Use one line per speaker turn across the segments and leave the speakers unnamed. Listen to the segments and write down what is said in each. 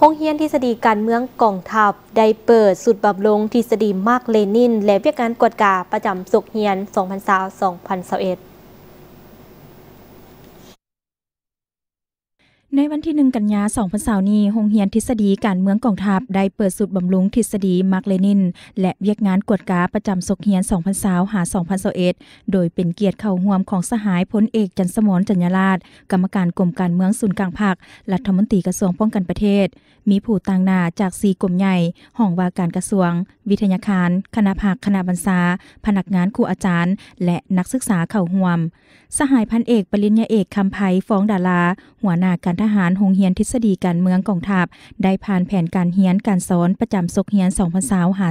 ห้องเฮียนทฤษฎีการเมืองกองทัพได้เปิดสุดบับลงทฤษฎีมาร์กเลนินและเวียกการกวดกาประจำสุกเฮียน 2020-2021ในวันที่1กันยา2020นี้โรงเรียนทฤษฎีการเมืองกองทัพ ได้เปิดสุดบำรุงทฤษฎีมาร์กเลนิน และเวียกงานกวดกาประจำศกเฮียน2020หา2021โดยเป็นเกียรติเข้าห่วมของสหายพลเอกจันสมรจัญญราชกรรมการกรมการเมืองศูนย์กลางภาครัฐมนตรีกระทรวงป้องกันประเทศ มีผู้ต่างนาจากสีกรมใหญ่ห้องว่าการกระทรวง วิทยาคารคณะภาคคณะบรรษาพนักงานครูอาจารย์ และนักศึกษาเข้าห่วม สหายพันเอก ปริญญาเอกคำไพฟ้องดารา หัวหน้าการทาหารหงเฮียนทฤษฎีการเมืองกองทัพ ได้ผ่านแผนการเฮียนการสอนประจำศกเฮียน 2020หา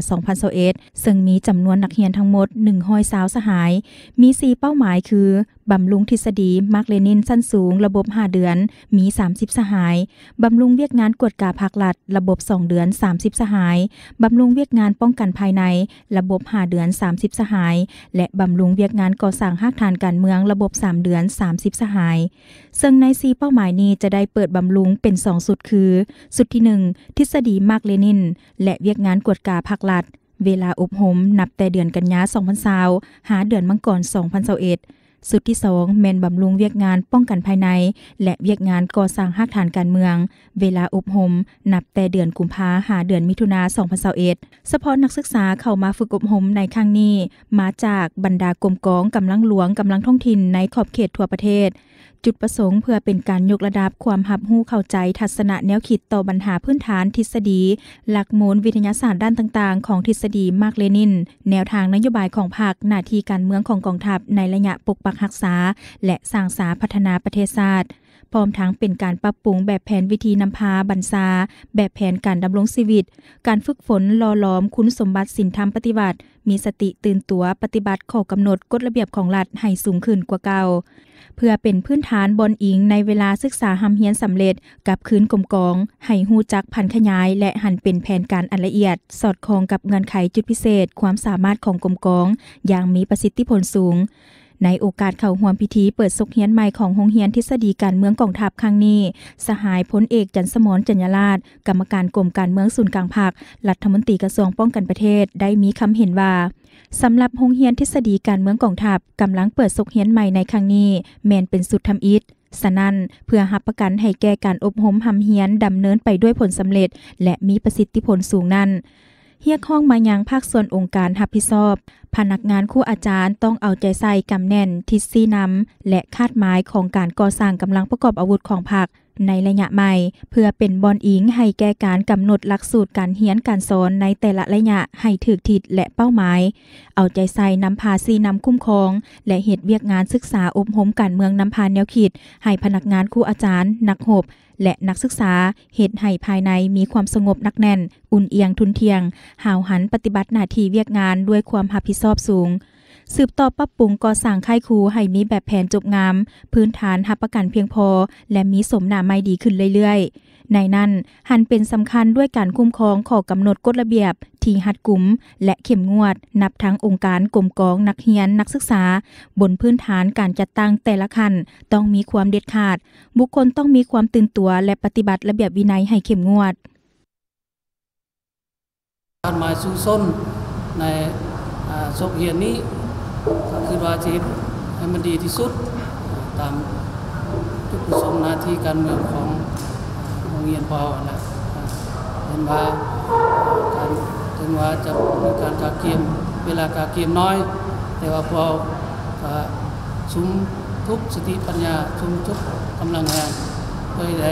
2021ซึ่งมีจำนวนนักเฮียนทั้งหมด100สาวสหาย มี 4 เป้าหมายคือบำรุงทฤษฎีมาร์กเลนิน สั้นสูง ระบบ 5 เดือน มี 30 สหาย บำรุงเวียกงานกวดกาักหลัดระบบ 2 เดือน 30 สหาย บำรุงเวียกงานป้องกันภายใน ระบบ 5 เดือน 30 สหาย และบำรุงเวียกงานก่อสร้างห้างฐานการเมือง ระบบ 3 เดือน 30 สหาย ซึ่งใน4เป้าหมายนี้จะได้เปิดบำรุงเป็น 2 สุดคือ สุดที่ 1 ทฤษฎีมาร์กเลนิน และเวียกงานกวดกาักหลัดเวลาอบหมนับแต่เดือนกันยา2020หาเดือนมังกร2021สุดที่สองแมนบำรุงเวียกงานป้องกันภายใน และเวียกงานก่อสร้างหักฐานการเมือง เวลาอบรมนับแต่เดือนกุมภาหาเดือนมิถุนา2021เฉพาะนักศึกษาเข้ามาฝึกอบรมในครั้งนี้ มาจากบรรดากรมกองกำลังหลวงกำลังท้องถิ่นในขอบเขตทั่วประเทศจุดประสงค์เพื่อเป็นการยกระดับความหับหู้เข้าใจ ทัศนะแนวคิดต่อปัญหาพื้นฐาน ทฤษฎี หลักมูลวิทยาศาสตร์ด้านต่าง ๆ ของทฤษฎีมาร์กเลนิน แนวทางนโยบายของพรรคหน้าที่การเมืองของกองทัพในระยะปกปักรักษา และสร้างสาพัฒนาประเทศชาติพร้อมทั้งเป็นการปรับปรุงแบบแผนวิธีนำพา บรรษาแบบแผนการดำรงชีวิต การฝึกฝนล่อล้อมคุณสมบัติสินธรรมปฏิบัติมีสติตื่นตัวปฏิบัติข้อกำหนดกฎระเบียบของรัฐให้สูงขึ้นกว่าเก่าเพื่อเป็นพื้นฐานบนอิงในเวลาศึกษาหำเฮียนสำเร็จกับคืนกลมกอง ให้หูจักพันขยายและหันเป็นแผนการอันละเอียด สอดคล้องกับเงื่อนไขจุดพิเศษความสามารถของกลมกองอย่างมีประสิทธิผลสูงในโอกาสเข่าห่วมพิธีเปิดสุกเฮียนใหม่ของโรงเรียนทฤษฎีการเมืองกองทัพครั้งนี้ สหายพลเอกจันสมรจัญญาลาศกรรมการกรมการเมืองศูนย์กลางภาครัฐมนตรีกระทรวงป้องกันประเทศ ได้มีคำเห็นว่าสำหรับโรงเรียนทฤษฎีการเมืองกองทัพกำลังเปิดสุกเฮียนใหม่ในครั้งนี้ แมนเป็นสุดทำอิฐสนั่นเพื่อหับประกันให้แก่การอบรมหำเฮียนดำเนินไปด้วยผลสำเร็จ และมีประสิทธิผลสูงนั้นเฮียกห้องมายังภาคส่วนองค์การรับพิซอบพนักงานคู่อาจารย์ต้องเอาใจใส่กำแน่นทิศซีน้ำและคาดหมายของการก่อสร้างกำลังประกอบอาวุธของพรรคในระยะใหม่ เพื่อเป็นบอลอิงให้แก้การกำหนดหลักสูตรการเฮียนการสอนในแต่ละระยะให้ถึกทิศและเป้าหมายเอาใจใส่นำพาซีนำคุ้มครองและเหตุเวียกงานศึกษาอบรมการเมืองนำพาแนวคิดให้พนักงานครูอาจารย์นักหบและนักศึกษาเหตุให้ภายในมีความสงบนักแน่น อุ่นเอียงทุนเทียง หาวหันปฏิบัติหน้าที่เวียกงานด้วยความหับผิดอบสูงสืบต่อปรับปรุงก่อสร้างค่ายครูให้มีแบบแผนจบงาม พื้นฐานหับประกันเพียงพอและมีสมนาไม่ดีขึ้นเรื่อยๆ ในนั้น หันเป็นสำคัญด้วยการคุ้มครองขอกำหนดกฎระเบียบ ที่หัดกลุ่มและเข็มงวด นับทั้งองค์การกลมกอง นักเรียน นักศึกษา บนพื้นฐานการจัดตั้งแต่ละขั้นต้องมีความเด็ดขาดบุคคลต้องมีความตื่นตัวและปฏิบัติระเบียบวินัยให้เข้มงว
ดการหมายสูงส้นในศพเฮียนนี้ก็คือว่าจะให้มันดีที่สุดตามทุกสมคนาที่การเมืองของโรงเรียนเปานะเห็นว่าการเถ็นว่าจะมีการกาเกียมเวลากาเกียมน้อยแต่ว่าพอชุ้มทุกสติปัญญาชุ้มทุกกำลังแรงเพื่อได้